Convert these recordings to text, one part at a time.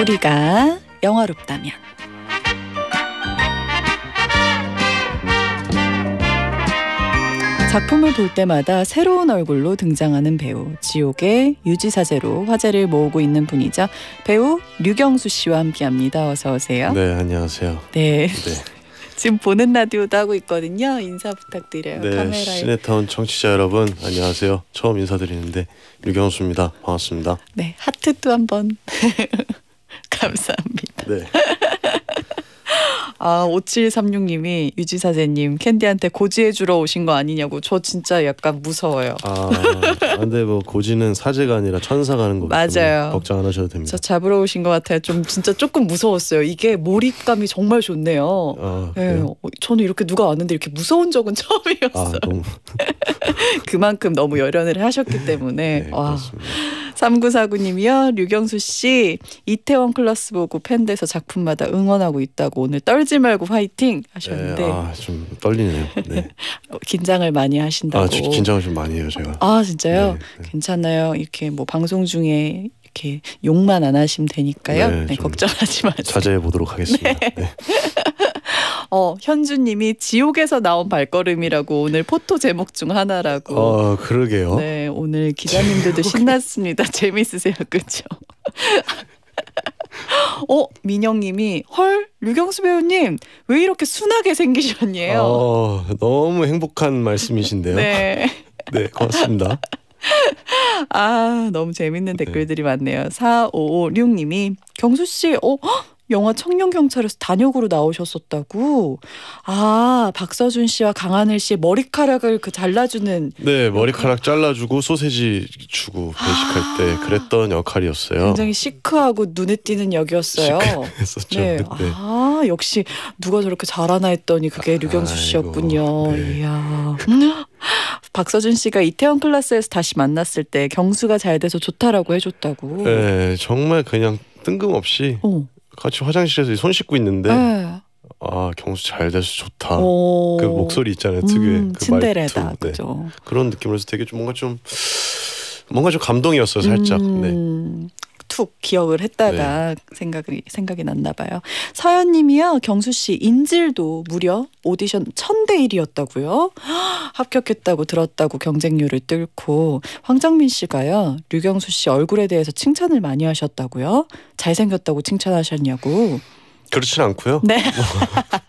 우리가 영화롭다면 작품을 볼 때마다 새로운 얼굴로 등장하는 배우 지옥의 유지사제로 화제를 모으고 있는 분이죠 배우 류경수 씨와 함께합니다. 어서 오세요. 네 안녕하세요. 네. 네. 지금 보는 라디오도 하고 있거든요. 인사 부탁드려요. 네, 시네타운 청취자 여러분 안녕하세요. 처음 인사드리는데 유경수입니다. 반갑습니다. 네, 하트도 한번 감사합니다. 네. 아, 5736님이 유지사제님 캔디한테 고지해 주러 오신 거 아니냐고 저 진짜 약간 무서워요. 아, 근데 뭐 고지는 사제가 아니라 천사 가는 거 맞아요. 걱정 안 하셔도 됩니다. 저 잡으러 오신 것 같아요. 좀 진짜 조금 무서웠어요. 이게 몰입감이 정말 좋네요. 아, 네, 저는 이렇게 누가 왔는데 이렇게 무서운 적은 처음이었어요. 아, 너무... 그만큼 너무 열연을 하셨기 때문에 네, 와. 그렇습니다. 3949님이요. 류경수 씨 이태원 클라스 보고 팬돼서 작품마다 응원하고 있다고 오늘 떨지 말고 화이팅 하셨는데 네, 아좀 떨리네요. 네. 어, 긴장을 많이 하신다고. 아, 주, 긴장을 좀 많이 해요 제가. 아 진짜요? 네, 네, 괜찮아요. 이렇게 뭐 방송 중에 이렇게 욕만 안 하시면 되니까요. 네, 네 걱정하지 마세요. 자제해 보도록 하겠습니다. 네. 어, 현주님이 지옥에서 나온 발걸음이라고 오늘 포토 제목 중 하나라고. 어, 그러게요. 네, 오늘 기자님들도 신났습니다. 재밌으세요, 그렇죠? 어, 민영님이 헐 류경수 배우님 왜 이렇게 순하게 생기셨니요? 어, 너무 행복한 말씀이신데요. 네. 네, 고맙습니다. 아, 너무 재밌는 네. 댓글들이 네. 많네요. 4556님이 경수 씨, 어, 영화 청년경찰에서 단역으로 나오셨었다고. 아, 박서준 씨와 강하늘 씨의 머리카락을 그 잘라주는. 네, 머리카락 잘라주고 소세지 주고 배식할 아때 아. 그랬던 역할이었어요. 굉장히 시크하고 눈에 띄는 역이었어요. 시크했었죠. 네. 네. 아, 역시 누가 저렇게 잘하나 했더니 그게 아, 류경수 씨였군요. 네. 이야. 박서준 씨가 이태원 클라스에서 다시 만났을 때 경수가 잘 돼서 좋다라고 해줬다고. 네, 정말 그냥 뜬금없이. 어. 같이 화장실에서 손 씻고 있는데 네. 아 경수 잘 돼서 좋다. 오. 그 목소리 있잖아요 특유의 음, 그 말투. 네. 그 그런 느낌으로서 되게 좀 뭔가 좀 뭔가 좀 감동이었어요 살짝. 네. 음. 네. 툭 기억을 했다가 네. 생각이 생각이 났나 봐요. 서현 님이요. 경수 씨 인질도 무려 오디션 천 대일이었다고요 합격했다고 들었다고 경쟁률을 뚫고 황정민 씨가요. 류경수 씨 얼굴에 대해서 칭찬을 많이 하셨다고요. 잘생겼다고 칭찬하셨냐고. 그렇진 않고요. 네.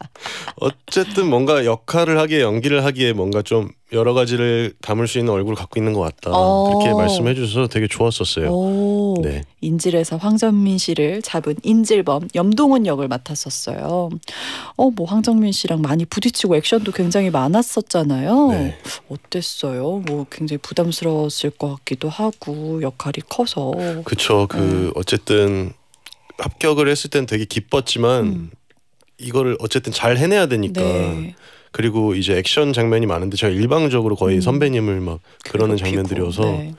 어쨌든 뭔가 역할을 하기에 연기를 하기에 뭔가 좀 여러 가지를 담을 수 있는 얼굴을 갖고 있는 것 같다. 어. 그렇게 말씀해 주셔서 되게 좋았었어요. 네. 인질에서 황정민 씨를 잡은 인질범 염동훈 역을 맡았었어요. 어, 뭐 황정민 씨랑 많이 부딪히고 액션도 굉장히 많았었잖아요. 네. 어땠어요? 뭐 굉장히 부담스러웠을 것 같기도 하고 역할이 커서. 그쵸. 그 음. 어쨌든 합격을 했을 땐 되게 기뻤지만 음. 이거를 어쨌든 잘 해내야 되니까 네. 그리고 이제 액션 장면이 많은데 제가 일방적으로 거의 음. 선배님을 막 그러는 장면들이어서 네.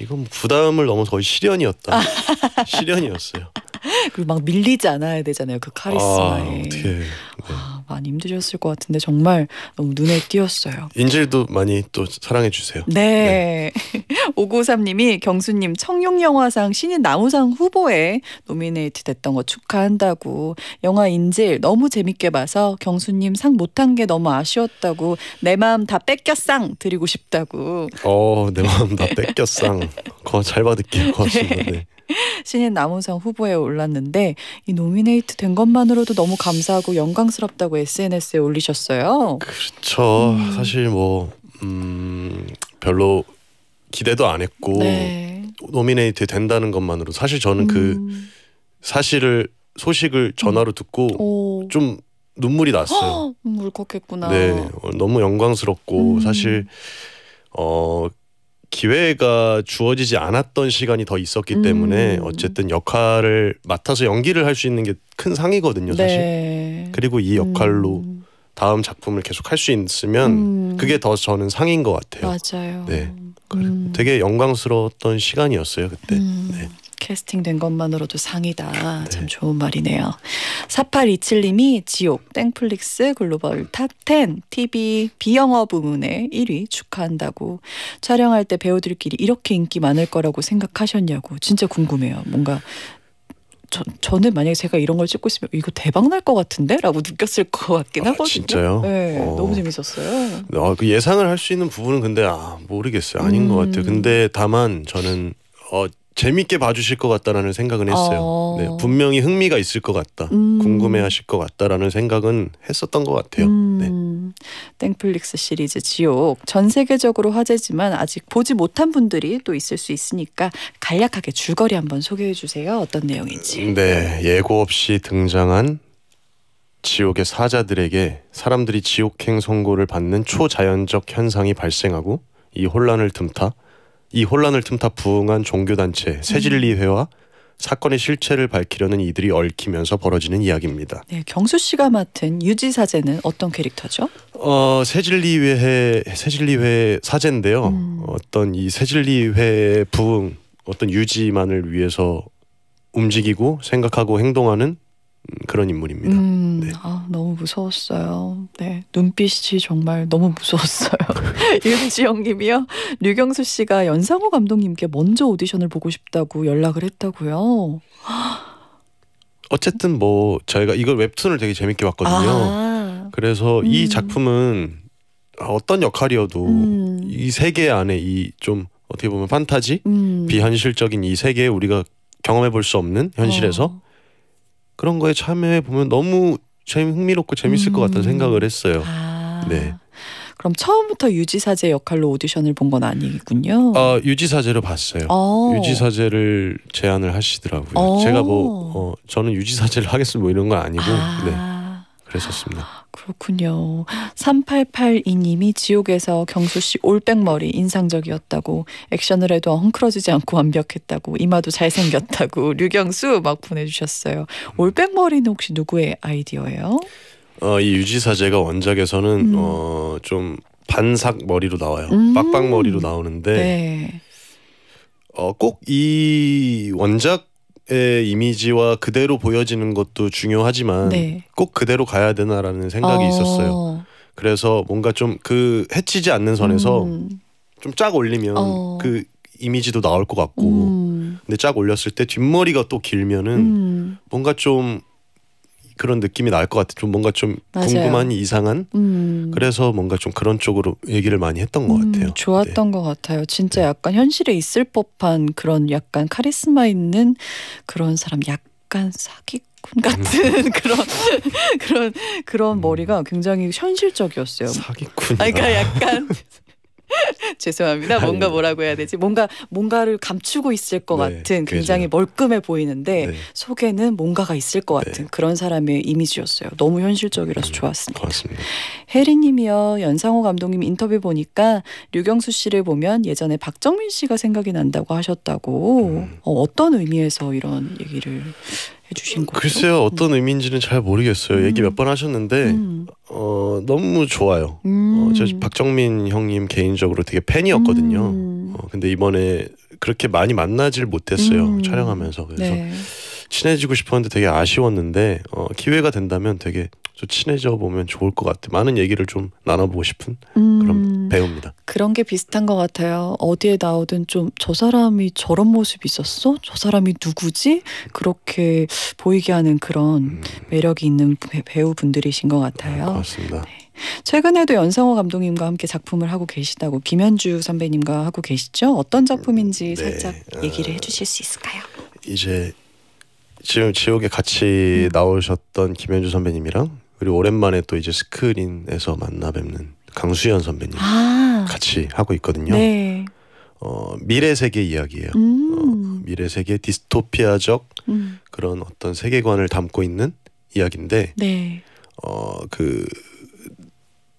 이건 부담을 넘어서 거의 시련이었다시련이었어요 그리고 막 밀리지 않아야 되잖아요. 그 카리스마에. 아, 어떻게. 네. 아, 많이 힘드셨을 것 같은데 정말 너무 눈에 띄었어요. 인질도 많이 또 사랑해 주세요. 네. 네. 5 9님이 경수님 청룡영화상 신인 나무상 후보에 노미네이트 됐던 거 축하한다고 영화 인질 너무 재밌게 봐서 경수님 상 못한 게 너무 아쉬웠다고 내 마음 다 뺏겼상 드리고 싶다고. 어, 내 마음 다 뺏겼상. 거잘 받을게요. 고맙습 네. 네. 신인 남우상 후보에 올랐는데 이 노미네이트 된 것만으로도 너무 감사하고 영광스럽다고 SNS에 올리셨어요. 그렇죠. 음. 사실 뭐 음, 별로 기대도 안 했고 네. 노미네이트 된다는 것만으로 사실 저는 그 음. 그 사실을 소식을 전화로 듣고 오. 좀 눈물이 났어요. 울컥했구나. 네, 너무 영광스럽고 음. 사실 어 기회가 주어지지 않았던 시간이 더 있었기 음. 때문에 어쨌든 역할을 맡아서 연기를 할 수 있는 게 큰 상이거든요 사실 네. 그리고 이 역할로 음. 다음 작품을 계속 할 수 있으면 음. 그게 더 저는 상인 것 같아요 맞아요 네 음. 되게 영광스러웠던 시간이었어요 그때 음. 네. 캐스팅된 것만으로도 상이다. 네. 참 좋은 말이네요. 4827님이 지옥, 땡플릭스 글로벌 탑10 TV 비영어 부문의 1위 축하한다고 촬영할 때 배우들끼리 이렇게 인기 많을 거라고 생각하셨냐고 진짜 궁금해요. 뭔가 저, 저는 만약에 제가 이런 걸 찍고 있으면 이거 대박 날 것 같은데? 라고 느꼈을 것 같긴 아, 하거든요. 진짜요? 네, 어. 너무 재밌었어요. 아, 그 예상을 할 수 있는 부분은 근데 아, 모르겠어요. 아닌 음. 것 같아요. 근데 다만 저는 어, 재밌게 봐주실 것 같다라는 생각은 했어요. 어... 네, 분명히 흥미가 있을 것 같다, 음... 궁금해하실 것 같다라는 생각은 했었던 것 같아요. 음... 네. 땡플릭스 시리즈 지옥 전 세계적으로 화제지만 아직 보지 못한 분들이 또 있을 수 있으니까 간략하게 줄거리 한번 소개해 주세요. 어떤 내용인지. 네, 예고 없이 등장한 지옥의 사자들에게 사람들이 지옥행 선고를 받는 초자연적 현상이 발생하고 이 혼란을 틈타 이 혼란을 틈타 부흥한 종교단체 세진리회와 음. 사건의 실체를 밝히려는 이들이 얽히면서 벌어지는 이야기입니다. 네, 경수 씨가 맡은 유지 사제는 어떤 캐릭터죠? 어, 세진리회 세진리회 사제인데요. 음. 어떤 이 세진리회 부흥 어떤 유지만을 위해서 움직이고 생각하고 행동하는 그런 인물입니다. 음, 네. 아, 너무 무서웠어요. 네, 눈빛이 정말 너무 무서웠어요. 윤지영님이요. 류경수 씨가 연상호 감독님께 먼저 오디션을 보고 싶다고 연락을 했다고요. 어쨌든 뭐 저희가 이걸 웹툰을 되게 재밌게 봤거든요. 아, 그래서 음. 이 작품은 어떤 역할이어도 음. 이 세계 안에 이 좀 어떻게 보면 판타지 음. 비현실적인 이 세계에 우리가 경험해 볼 수 없는 현실에서. 어. 그런 거에 참여해 보면 너무 재미 흥미롭고 재밌을 음. 것 같다는 음. 생각을 했어요. 아. 네. 그럼 처음부터 유지사제 역할로 오디션을 본 건 아니군요. 아 어, 유지사제로 봤어요. 오. 어. 유지사제를 제안을 하시더라고요. 오. 제가 뭐 어. 어, 저는 유지사제를 하겠습니다 뭐 이런 건 아니고 아. 네 그랬었습니다. 그렇군요. 3882님이 지옥에서 경수 씨 올백머리 인상적이었다고 액션을 해도 헝클어지지 않고 완벽했다고 이마도 잘생겼다고 류경수 막 보내주셨어요. 올백머리는 혹시 누구의 아이디어예요? 어, 이 유지사제가 원작에서는 음. 어, 좀 반삭 머리로 나와요. 음. 빡빡 머리로 나오는데 네. 어, 꼭 이 원작 의 이미지와 그대로 보여지는 것도 중요하지만 네. 꼭 그대로 가야 되나라는 생각이 어. 있었어요. 그래서 뭔가 좀 그 해치지 않는 선에서 음. 좀쫙 올리면 어. 그 이미지도 나올 것 같고 음. 근데 쫙 올렸을 때 뒷머리가 또 길면은 음. 뭔가 좀 그런 느낌이 날것 같아. 좀 뭔가 좀 맞아요. 궁금한 이상한. 음. 그래서 뭔가 좀 그런 쪽으로 얘기를 많이 했던 것 음, 같아요. 음, 좋았던 네. 것 같아요. 진짜 네. 약간 현실에 있을 법한 그런 약간 카리스마 있는 그런 사람, 약간 사기. 같은 그런 그런 그런 음. 머리가 굉장히 현실적이었어요. 사기꾼. 그러니까 약간 죄송합니다. 뭔가 뭐라고 해야 되지? 뭔가 뭔가를 감추고 있을 것 네, 같은 굉장히 그죠 멀끔해 보이는데 네. 속에는 뭔가가 있을 것 같은 네. 그런 사람의 이미지였어요. 너무 현실적이라서 음, 좋았습니다 해리님이요. 연상호 감독님 인터뷰 보니까 류경수 씨를 보면 예전에 박정민 씨가 생각이 난다고 하셨다고 음. 어, 어떤 의미에서 이런 얘기를 해주신 거죠? 글쎄요 어떤 음. 의미인지는 잘 모르겠어요. 음. 얘기 몇 번 하셨는데 음. 어, 너무 좋아요. 어, 음. 어, 저 박정민 형님 개인적으로 되게 팬이었거든요. 음. 어, 근데 이번에 그렇게 많이 만나질 못했어요 음. 촬영하면서 그래서 네. 친해지고 싶었는데 되게 아쉬웠는데 어, 기회가 된다면 되게 좀 친해져 보면 좋을 것 같아. 요 많은 얘기를 좀 나눠보고 싶은 그런 배웁니다. 그런 게 비슷한 것 같아요. 어디에 나오든 좀 저 사람이 저런 모습이 있었어? 저 사람이 누구지? 그렇게 보이게 하는 그런 음. 매력이 있는 배우분들이신 것 같아요. 네, 고맙습니다. 네. 최근에도 연상호 감독님과 함께 작품을 하고 계시다고 김현주 선배님과 하고 계시죠? 어떤 작품인지 음, 네. 살짝 아, 얘기를 해주실 수 있을까요? 이제 지금 지옥에 같이 음. 나오셨던 김현주 선배님이랑 그리 오랜만에 또 이제 스크린에서 만나 뵙는 강수연 선배님 아. 같이 하고 있거든요. 네. 어, 미래 세계 이야기예요. 음. 어, 미래 세계 디스토피아적 음. 그런 어떤 세계관을 담고 있는 이야기인데 네. 어, 그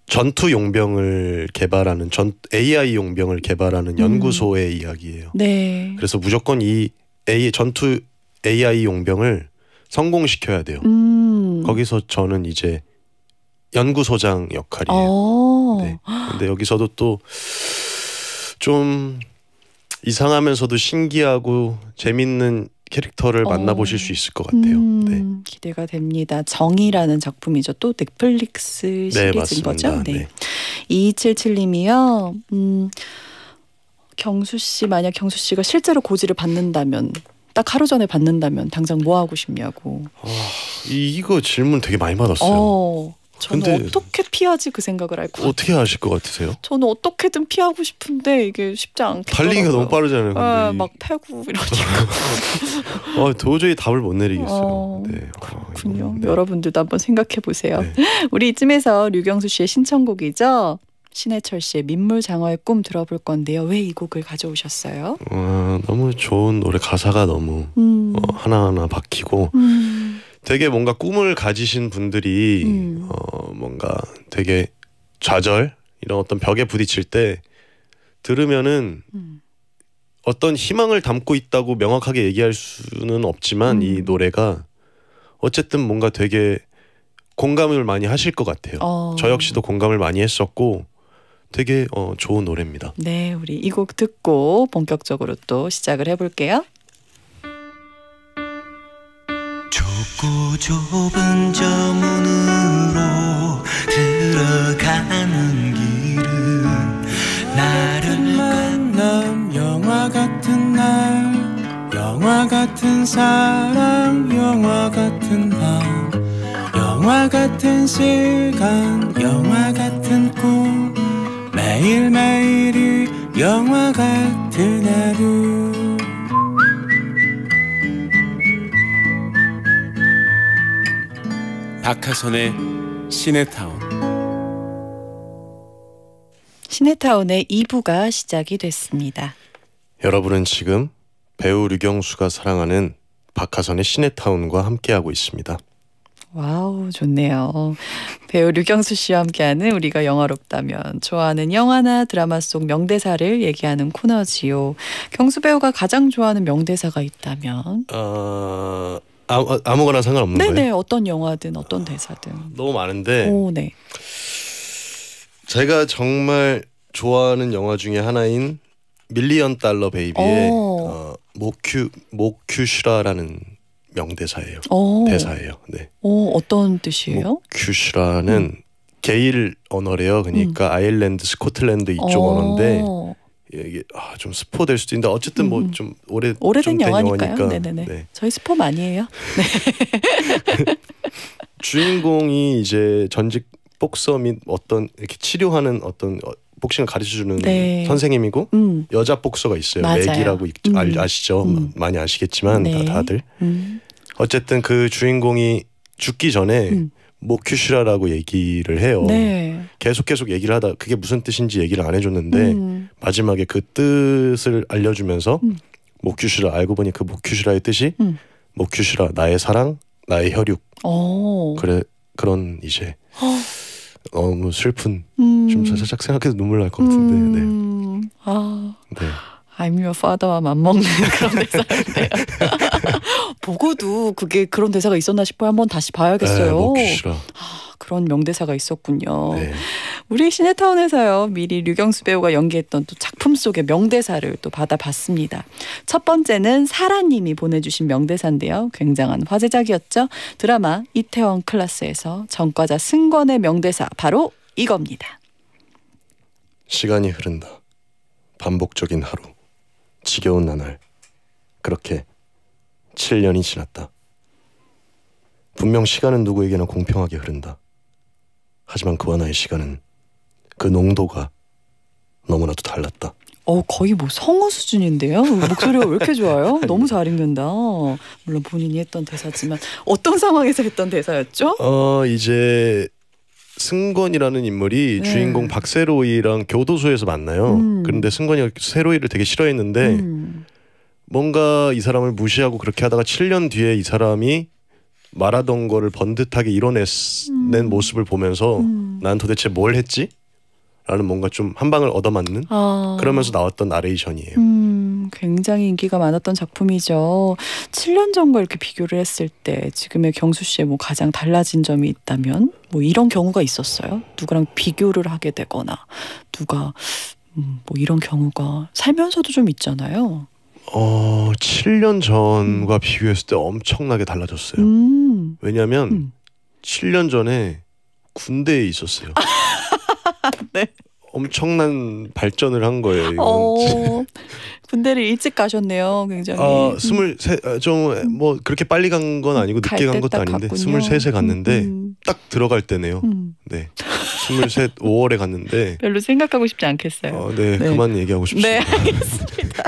전투 용병을 개발하는 전 AI 용병을 개발하는 음. 연구소의 음. 이야기예요. 네. 그래서 무조건 이 A 전투 AI 용병을 성공시켜야 돼요. 음. 거기서 저는 이제 연구소장 역할이에요. 오. 어. 네. 근데 여기서도 또 좀 이상하면서도 신기하고 재밌는 캐릭터를 어. 만나보실 수 있을 것 같아요. 음, 네. 기대가 됩니다. 정이라는 작품이죠. 또 넷플릭스 네, 시리즈인 네, 거죠? 네. 네. 2277님이요. 음, 경수 씨 만약 경수 씨가 실제로 고지를 받는다면 딱 하루 전에 받는다면 당장 뭐 하고 싶냐고. 어, 이거 질문 되게 많이 받았어요. 어. 저는 어떻게 피하지 그 생각을 할것 같요 어떻게 아실 것 같으세요? 저는 어떻게든 피하고 싶은데 이게 쉽지 않게 달리기가 너무 빠르잖아요. 아, 막 패고 이러니까. 아, 도저히 답을 못 내리겠어요. 어, 네. 어, 그렇군요. 네. 여러분들도 한번 생각해 보세요. 네. 우리 이쯤에서 류경수 씨의 신청곡이죠. 신해철 씨의 민물장어의 꿈 들어볼 건데요. 왜 이 곡을 가져오셨어요? 어, 너무 좋은 노래 가사가 너무 음. 어, 하나하나 박히고 음. 되게 뭔가 꿈을 가지신 분들이 음. 어, 뭔가 되게 좌절 이런 어떤 벽에 부딪힐 때 들으면은 음. 어떤 희망을 담고 있다고 명확하게 얘기할 수는 없지만 음. 이 노래가 어쨌든 뭔가 되게 공감을 많이 하실 것 같아요. 어. 저 역시도 공감을 많이 했었고 되게 어, 좋은 노래입니다. 네, 우리 이 곡 듣고 본격적으로 또 시작을 해볼게요. 좁고 좁은 저 문으로 들어가는 길은 나를 만남 영화 같은 날 영화 같은 사랑 영화 같은 밤 영화 같은 시간 영화 같은 꿈 매일매일이 영화 같은 하루 박하선의 시네타운 시네타운의 2부가 시작이 됐습니다. 여러분은 지금 배우 류경수가 사랑하는 박하선의 시네타운과 함께하고 있습니다. 와우 좋네요. 배우 류경수 씨와 함께하는 우리가 영화롭다면 좋아하는 영화나 드라마 속 명대사를 얘기하는 코너지요. 경수 배우가 가장 좋아하는 명대사가 있다면? 어... 아무, 아무거나 상관없는 네네, 거예요? 네네 어떤 영화든 어떤 대사든 너무 많은데 오, 네. 제가 정말 좋아하는 영화 중에 하나인 밀리언 달러 베이비의 어, 모큐 모큐슈라라는 명대사예요. 오. 대사예요. 네. 오, 어떤 뜻이에요? 모큐슈라는 음. 게일 언어래요. 그러니까 음. 아일랜드, 스코틀랜드 이쪽 언어인데 예, 이게 아, 좀 스포 될 수도 있는데 어쨌든 뭐좀 음. 오래 오래된 영화니까요. 영화니까. 네네네. 네. 저희 스포 많이 해요. 네. 주인공이 이제 전직 복서 및 어떤 이렇게 치료하는 어떤 어, 복싱을 가르쳐주는 네. 선생님이고 음. 여자 복서가 있어요. 맞아요. 맥이라고 있, 음. 아, 아시죠? 음. 많이 아시겠지만 네. 다, 들 음. 어쨌든 그 주인공이 죽기 전에 음. 모큐슈라라고 얘기를 해요. 네. 계속 계속 얘기를 하다 그게 무슨 뜻인지 얘기를 안 해줬는데 마지막에 그 뜻을 알려주면서 음. 모큐슈라 알고 보니 그목규슈라의 뜻이 음. 모큐슈라 나의 사랑 나의 혈육 오. 어. 그래 그런 이제 너무 슬픈 음. 좀 살짝 생각해서 눈물 날 것 같은데 네. 음. 아. 네. I'm your father와 맞먹는 그런 대사인데요. 보고도 그게 그런 대사가 있었나 싶어요. 한번 다시 봐야겠어요. 네, 아, 그런 명대사가 있었군요. 네. 우리 시네타운에서요. 미리 류경수 배우가 연기했던 또 작품 속의 명대사를 또 받아봤습니다. 첫 번째는 사라님이 보내주신 명대사인데요. 굉장한 화제작이었죠. 드라마 이태원 클라스에서 전과자 승권의 명대사 바로 이겁니다. 시간이 흐른다. 반복적인 하루. 지겨운 나날 그렇게 7년이 지났다. 분명 시간은 누구에게나 공평하게 흐른다. 하지만 그와 나의 시간은 그 농도가 너무나도 달랐다. 어 거의 뭐 성우 수준인데요. 목소리가 왜 이렇게 좋아요? 너무 잘 읽는다. 물론 본인이 했던 대사지만 어떤 상황에서 했던 대사였죠? 어 이제 승건이라는 인물이 네. 주인공 박세로이랑 교도소에서 만나요. 음. 그런데 승건이가 세로이를 되게 싫어했는데 음. 뭔가 이 사람을 무시하고 그렇게 하다가 7년 뒤에 이 사람이 말하던 거를 번듯하게 이뤄낸 음. 모습을 보면서 음. 난 도대체 뭘 했지? 라는 뭔가 좀 한 방을 얻어맞는 아. 그러면서 나왔던 나레이션이에요. 음. 굉장히 인기가 많았던 작품이죠. 7년 전과 이렇게 비교를 했을 때 지금의 경수 씨의 뭐 가장 달라진 점이 있다면 뭐 이런 경우가 있었어요. 누구랑 비교를 하게 되거나 누가 음, 뭐 이런 경우가 살면서도 좀 있잖아요. 어, 7년 전과 음. 비교했을 때 엄청나게 달라졌어요. 음. 왜냐하면 7년 음. 전에 군대에 있었어요. 네. 엄청난 발전을 한 거예요. 이건. 어, 군대를 일찍 가셨네요. 굉장히. 어, 아, 23, 좀뭐 그렇게 빨리 간 건 아니고 늦게 간 것도 아닌데 갔군요. 23세 갔는데 음. 음. 딱 들어갈 때네요. 음. 네. 23, 5월에 갔는데 별로 생각하고 싶지 않겠어요. 어, 네, 네, 그만 얘기하고 싶습니다. 네, 알겠습니다.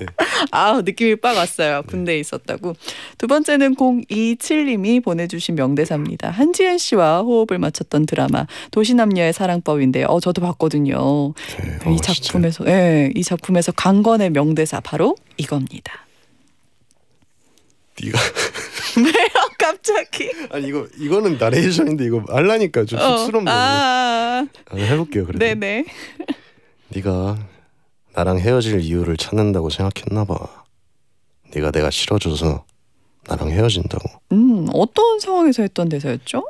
네. 아, 느낌이 빡 왔어요. 네. 군대에 있었다고. 두 번째는 027님이 보내주신 명대사입니다. 한지은 씨와 호흡을 맞췄던 드라마 도시남녀의 사랑법인데, 요 어, 저도 봤거든요. 네, 어, 이 작품에서, 예, 네, 이 작품에서 강건의 명대사 바로 이겁니다. 네가 왜요? 갑자기. 아니 이거 이거는 나레이션인데 이거 알라니까 좀 어. 쑥스럽네. 아. 아, 해볼게요 그래. 네네. 네가 나랑 헤어질 이유를 찾는다고 생각했나 봐. 네가 내가 싫어져서 나랑 헤어진다고. 음 어떤 상황에서 했던 대사였죠?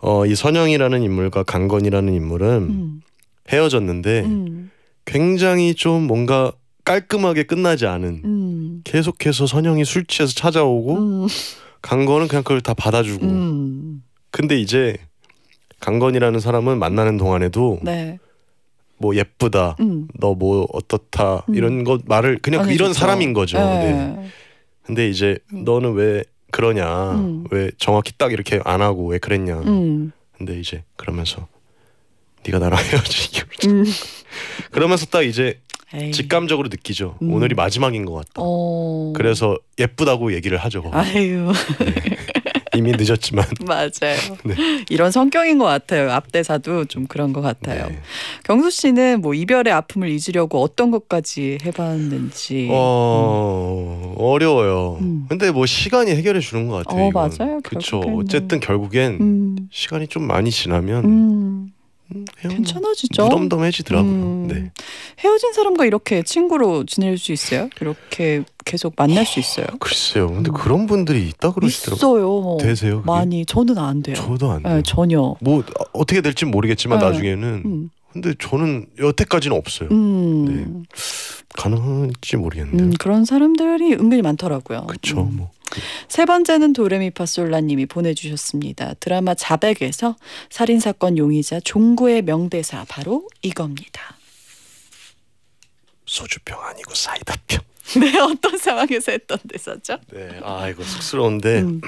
어이 선영이라는 인물과 강건이라는 인물은 음. 헤어졌는데 음. 굉장히 좀 뭔가 깔끔하게 끝나지 않은 음. 계속해서 선영이 술 취해서 찾아오고 음. 강건은 그냥 그걸 다 받아주고. 음. 근데 이제 강건이라는 사람은 만나는 동안에도 네. 뭐 예쁘다, 음. 너뭐 어떻다 음. 이런 것 말을 그냥 이런 좋죠. 사람인 거죠. 네. 네. 근데 이제 음. 너는 왜 그러냐, 음. 왜 정확히 딱 이렇게 안 하고 왜 그랬냐. 근데 이제 그러면서 네가 나랑 헤어지기 음. 그러면서 딱 이제 에이. 직감적으로 느끼죠. 음. 오늘이 마지막인 것 같다. 오. 어. 그래서 예쁘다고 얘기를 하죠. 아유. 네. 이미 늦었지만 맞아요. 네. 이런 성격인 것 같아요. 앞대사도 좀 그런 것 같아요. 네. 경수 씨는 뭐 이별의 아픔을 잊으려고 어떤 것까지 해봤는지 어... 음. 어려워요. 음. 근데 뭐 시간이 해결해 주는 것 같아요. 어, 맞아요. 그렇죠. 어쨌든 결국엔 음. 시간이 좀 많이 지나면 음. 괜찮아지죠. 무덤덤해지더라고요. 음, 네. 헤어진 사람과 이렇게 친구로 지낼 수 있어요? 이렇게 계속 만날 수 있어요? 글쎄요. 근데 음. 그런 분들이 있다 그러시더라고요. 있어요. 되세요? 그게? 많이 저는 안 돼요. 저도 안 예, 돼요. 네, 전혀. 뭐 어, 어떻게 될지 모르겠지만 네. 나중에는 음. 근데 저는 여태까지는 없어요. 음. 네. 가능할지 모르겠는데. 음, 그런 사람들이 은근히 많더라고요. 그렇죠. 음. 뭐. 그 세 번째는 도레미파솔라님이 보내주셨습니다. 드라마 자백에서 살인 사건 용의자 종구의 명대사 바로 이겁니다. 소주병 아니고 사이다병. 네, 어떤 상황에서 했던 대사죠? 네, 아 이거 쑥스러운데 음.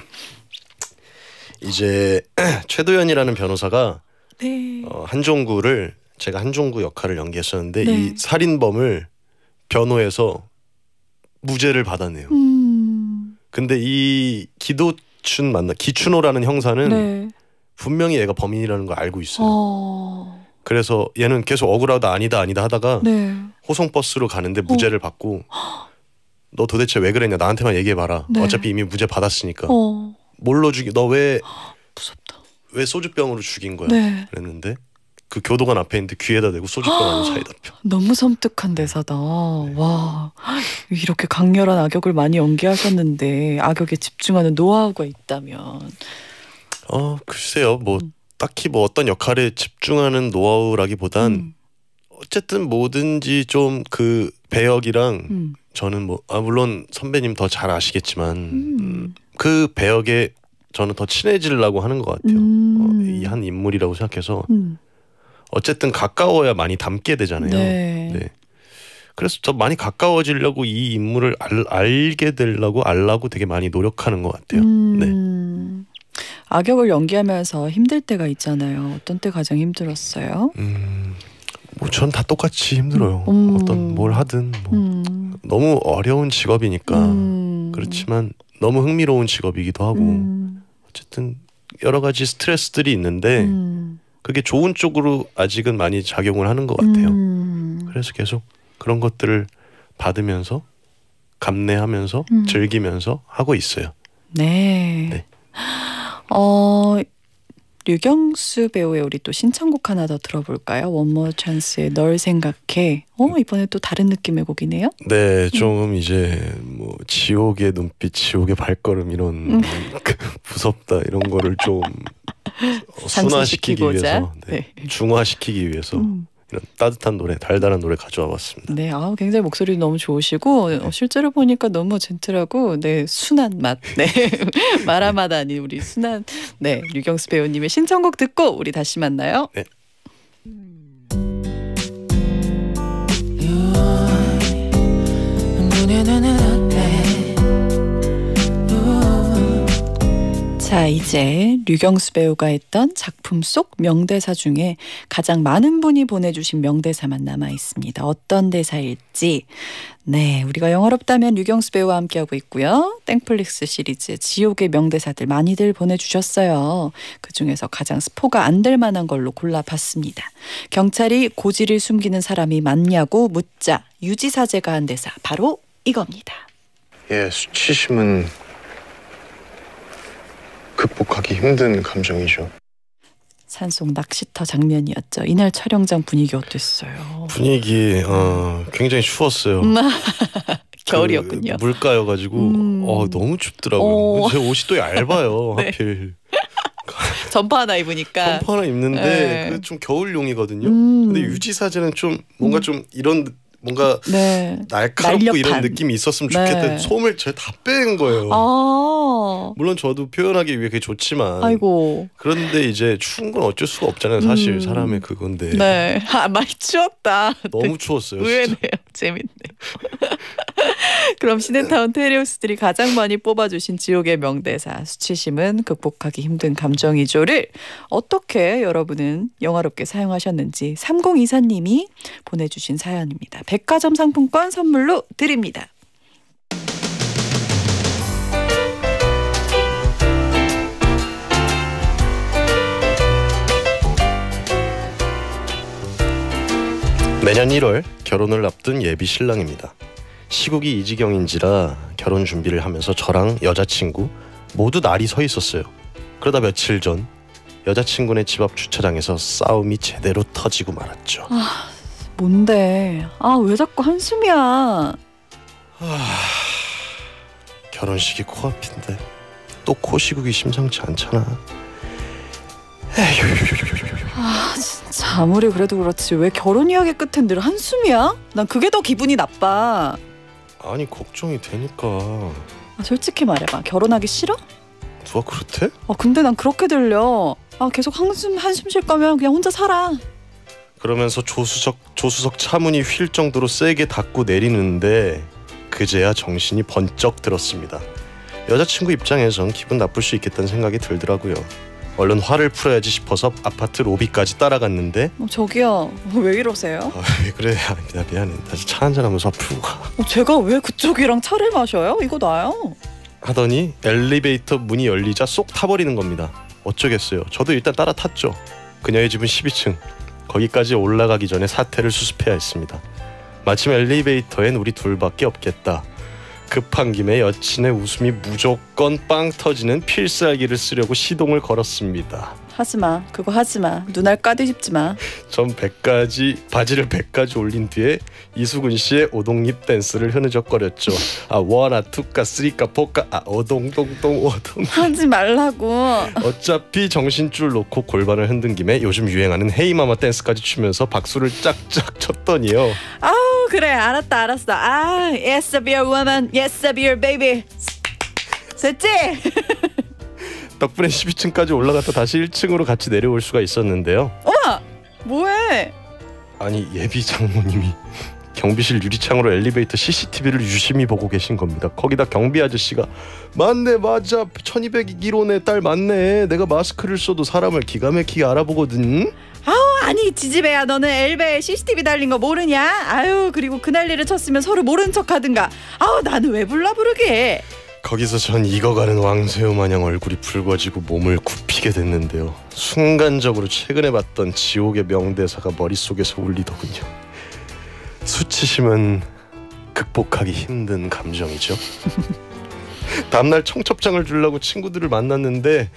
이제 최도연이라는 변호사가 네. 어, 한종구를 제가 한종구 역할을 연기했었는데 네. 이 살인범을 변호해서 무죄를 받아내요. 음. 근데 이 기도춘 만나 기춘호라는 형사는 네. 분명히 얘가 범인이라는 걸 알고 있어요. 어. 그래서 얘는 계속 억울하다 아니다 아니다 하다가 네. 호송 버스로 가는데 무죄를 어. 받고 너 도대체 왜 그랬냐 나한테만 얘기해 봐라. 네. 어차피 이미 무죄 받았으니까. 어. 뭘로 죽이 너왜 무섭다. 왜 소주병으로 죽인 거야? 네. 그랬는데 그 교도관 앞에 있는데 귀에다 대고 소주병 안에 사이다 펴. 너무 섬뜩한 대사다. 네. 와 이렇게 강렬한 악역을 많이 연기하셨는데 악역에 집중하는 노하우가 있다면. 어 글쎄요 뭐 음. 딱히 뭐 어떤 역할에 집중하는 노하우라기보단 음. 어쨌든 뭐든지 좀 그 배역이랑 음. 저는 뭐 아 물론 선배님 더 잘 아시겠지만 음. 그 배역에 저는 더 친해지려고 하는 것 같아요. 어, 음. 이한 인물이라고 생각해서. 음. 어쨌든 가까워야 많이 닮게 되잖아요. 네. 네. 그래서 더 많이 가까워지려고 이 인물을 알, 알게 되려고 알라고 되게 많이 노력하는 것 같아요. 음, 네. 악역을 연기하면서 힘들 때가 있잖아요. 어떤 때 가장 힘들었어요? 음, 뭐전 다 똑같이 힘들어요. 음. 어떤 뭘 하든 뭐. 음. 너무 어려운 직업이니까 음. 그렇지만 너무 흥미로운 직업이기도 하고 음. 어쨌든 여러 가지 스트레스들이 있는데 음. 그게 좋은 쪽으로 아직은 많이 작용을 하는 것 같아요. 음. 그래서 계속 그런 것들을 받으면서 감내하면서 음. 즐기면서 하고 있어요. 네. 네. 어 류경수 배우의 우리 또 신청곡 하나 더 들어볼까요? 원모 찬스의 널 생각해. 어 음. 이번에 또 다른 느낌의 곡이네요. 네, 음. 조금 음. 이제 뭐 지옥의 눈빛, 지옥의 발걸음 이런 음. 그 무섭다 이런 거를 좀 어, 순화시키기 위해서 네. 네. 중화시키기 위해서 음. 이런 따뜻한 노래, 달달한 노래 가져와 봤습니다. 네, 아 굉장히 목소리도 너무 좋으시고 어, 네. 실제로 보니까 너무 젠틀하고 네 순한 맛, 네 마라마다니 네. 우리 순한 네 유경수 배우님의 신청곡 듣고 우리 다시 만나요. 네. 자, 이제 류경수 배우가 했던 작품 속 명대사 중에 가장 많은 분이 보내주신 명대사만 남아 있습니다. 어떤 대사일지. 네, 우리가 영어롭다면 류경수 배우와 함께하고 있고요. 땡플릭스 시리즈 지옥의 명대사들 많이들 보내주셨어요. 그 중에서 가장 스포가 안 될 만한 걸로 골라봤습니다. 경찰이 고지를 숨기는 사람이 맞냐고 묻자 유지사제가 한 대사 바로 이겁니다. 예, 수치심은 극복하기 힘든 감정이죠. 산속 낚시터 장면이었죠. 이날 촬영장 분위기 어땠어요? 분위기 어, 굉장히 추웠어요. 음. 그 겨울이었군요. 그 물가여가지고 음. 어, 너무 춥더라고요. 오. 어. 제 옷이 또 얇아요. 네. 하필. 점퍼 하나 입으니까 점퍼 하나 입는데 네. 좀 겨울용이거든요. 음. 근데 유지 사진은 좀 뭔가 음. 좀 이런 뭔가 네. 날카롭고 날렵한. 이런 느낌이 있었으면 좋겠다. 네. 소음을 제가 다뺀 거예요. 아 물론 저도 표현하기 위해 그게 좋지만. 아이고. 그런데 이제 추운 건 어쩔 수가 없잖아요. 사실 음. 사람의 그건데. 네. 아, 많이 추웠다. 너무 추웠어요. 의외네요. 재밌네. 그럼 시네타운 테레오스들이 가장 많이 뽑아주신 지옥의 명대사 수치심은 극복하기 힘든 감정이죠를 어떻게 여러분은 영화롭게 사용하셨는지 3024님이 보내주신 사연입니다. 백화점 상품권 선물로 드립니다. 매년 1월 결혼을 앞둔 예비 신랑입니다. 시국이 이 지경인지라 결혼 준비를 하면서 저랑 여자친구 모두 날이 서 있었어요. 그러다 며칠 전 여자친구네 집 앞 주차장에서 싸움이 제대로 터지고 말았죠. 아, 뭔데? 아, 왜 자꾸 한숨이야? 아, 결혼식이 코앞인데 또 코시국이 심상치 않잖아. 에휴. 아, 진짜 아무리 그래도 그렇지 왜 결혼 이야기 끝엔 늘 한숨이야? 난 그게 더 기분이 나빠. 아니 걱정이 되니까 아, 솔직히 말해봐 결혼하기 싫어? 누가 그렇대? 아 근데 난 그렇게 들려 아 계속 한숨 한숨 쉴 거면 그냥 혼자 살아 그러면서 조수석 조수석 차문이 휠 정도로 세게 닫고 내리는데 그제야 정신이 번쩍 들었습니다. 여자친구 입장에선 기분 나쁠 수 있겠다는 생각이 들더라고요. 얼른 화를 풀어야지 싶어서 아파트 로비까지 따라갔는데 어, 저기요 어, 왜 이러세요? 아, 왜 그래 아닙니다 미안해 다시 차 한잔 하면서 풀고 가 어, 제가 왜 그쪽이랑 차를 마셔요? 이거 나요 하더니 엘리베이터 문이 열리자 쏙 타버리는 겁니다 어쩌겠어요 저도 일단 따라 탔죠 그녀의 집은 12층 거기까지 올라가기 전에 사태를 수습해야 했습니다 마침 엘리베이터엔 우리 둘밖에 없겠다 급한 김에 여친의 웃음이 무조건 빵 터지는 필살기를 쓰려고 시동을 걸었습니다. 하지마 그거 하지마 눈알 까뒤집지 마전 100가지 바지를 100가지 올린 뒤에 이수근 씨의 오동잎 댄스를 흐느적거렸죠 아 워라 투까 쓰리까 포까 아 오동동동 오동 하지 말라고 어차피 정신줄 놓고 골반을 흔든 김에 요즘 유행하는 헤이마마 댄스까지 추면서 박수를 짝짝 쳤더니요 아우 그래 알았다 알았어 아 yes I b your woman yes I b your baby 됐지? 덕분에 12층까지 올라갔다 다시 1층으로 같이 내려올 수가 있었는데요. 엄 뭐해? 아니 예비 장모님이 경비실 유리창으로 엘리베이터 CCTV를 유심히 보고 계신 겁니다. 거기다 경비 아저씨가 맞네 맞아 1201호네 딸 맞네 내가 마스크를 써도 사람을 기가 막히게 알아보거든. 아우 아니 지지배야 너는 엘베에 CCTV 달린 거 모르냐? 아유 그리고 그 난리를 쳤으면 서로 모른 척 하든가. 아우 나는 왜 불러 부르게. 거기서 전 익어가는 왕새우 마냥 얼굴이 붉어지고 몸을 굽히게 됐는데요. 순간적으로 최근에 봤던 지옥의 명대사가 머릿속에서 울리더군요. 수치심은 극복하기 힘든 감정이죠. 다음날 청첩장을 주려고 친구들을 만났는데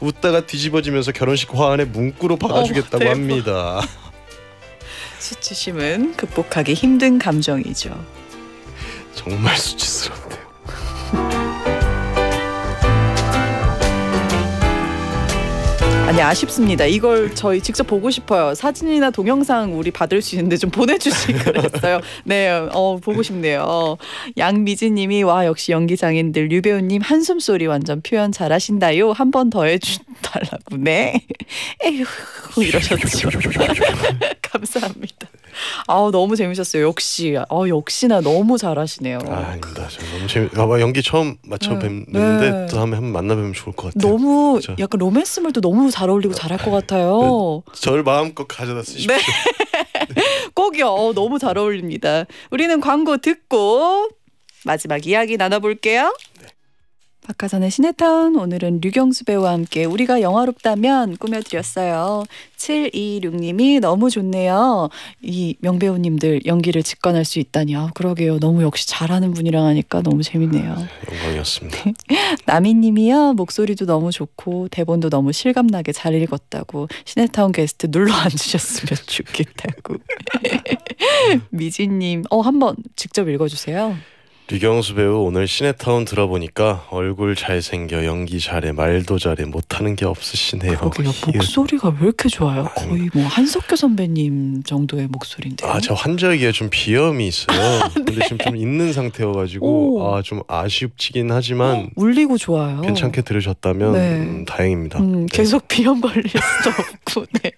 웃다가 뒤집어지면서 결혼식 화 안에 문구로 박아주겠다고 어, 합니다. 수치심은 극복하기 힘든 감정이죠. 정말 수치스럽네요. 아니 아쉽습니다. 이걸 저희 직접 보고 싶어요. 사진이나 동영상 우리 받을 수 있는데 좀 보내주시기 그랬어요. 네, 어 보고 싶네요. 어, 양미진님이 와 역시 연기 장인들 류배우님 한숨 소리 완전 표현 잘하신다요. 한 번 더 해주달라고 네. 에휴 이러셨죠. 감사합니다. 아우 너무 재밌었어요. 역시 아 역시나 너무 잘하시네요. 아, 아닙니다. 너무 재밌 아마 연기 처음 맞춰 네. 뵙는데 네. 다음에 한번 만나 뵈면 좋을 것 같아요. 너무 그렇 약간 로맨스물도 너무 잘 어울리고 잘할 것 아, 같아요. 네, 절 네. 마음껏 가져다 쓰십시오. 네. 꼭이요. 어, 너무 잘 어울립니다. 우리는 광고 듣고 마지막 이야기 나눠볼게요. 네. 박하선의 시네타운 오늘은 류경수 배우와 함께 우리가 영화롭다면 꾸며드렸어요. 726님이 너무 좋네요. 이 명배우님들 연기를 직관할 수 있다니요. 그러게요. 너무 역시 잘하는 분이랑 하니까 너무 재밌네요. 아, 네, 영광이었습니다. 나미님이요. 목소리도 너무 좋고 대본도 너무 실감나게 잘 읽었다고 시네타운 게스트 눌러 앉으셨으면 좋겠다고. 미진님, 어 한번 직접 읽어주세요. 류경수 배우 오늘 시네타운 들어보니까 얼굴 잘생겨 연기 잘해 말도 잘해 못하는 게 없으시네요. 그러게요. 예. 목소리가 왜 이렇게 좋아요? 거의 뭐 한석규 선배님 정도의 목소리인데요. 아저 환절기에 좀 비염이 있어요. 네. 근데 지금 좀 있는 상태여가지고 아 좀 아쉽긴 하지만 어, 울리고 좋아요. 괜찮게 들으셨다면 네. 음, 다행입니다. 음, 네. 계속 비염 걸릴 수도 없고 네.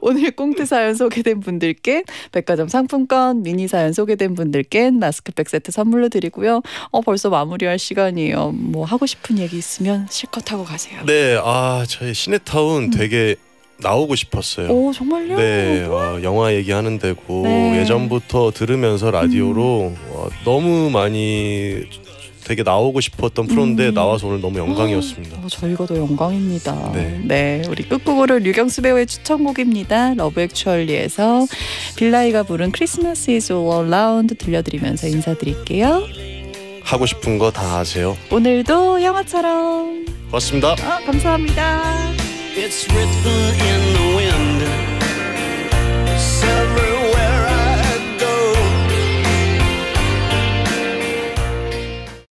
오늘 꽁트 사연 소개된 분들께 백화점 상품권, 미니 사연 소개된 분들께 마스크팩 세트 선물로 드리고요. 어 벌써 마무리할 시간이에요. 뭐 하고 싶은 얘기 있으면 실컷 하고 가세요. 네, 아 저희 시네타운 음. 되게 나오고 싶었어요. 오 정말요? 네, 어, 영화 얘기하는 데고 네. 예전부터 들으면서 라디오로 음. 어, 너무 많이 되게 나오고 싶었던 프로인데 음. 나와서 오늘 너무 영광이었습니다. 어, 저희가더 영광입니다. 네. 네 우리 끝부으로 류경수 배우의 추천곡입니다. 러브 액츄얼리에서 빌라이가 부른 크리스마스 is all a 들려드리면서 인사드릴게요. 하고 싶은 거 다 하세요. 오늘도 영화처럼. 고맙습니다. 어, 감사합니다.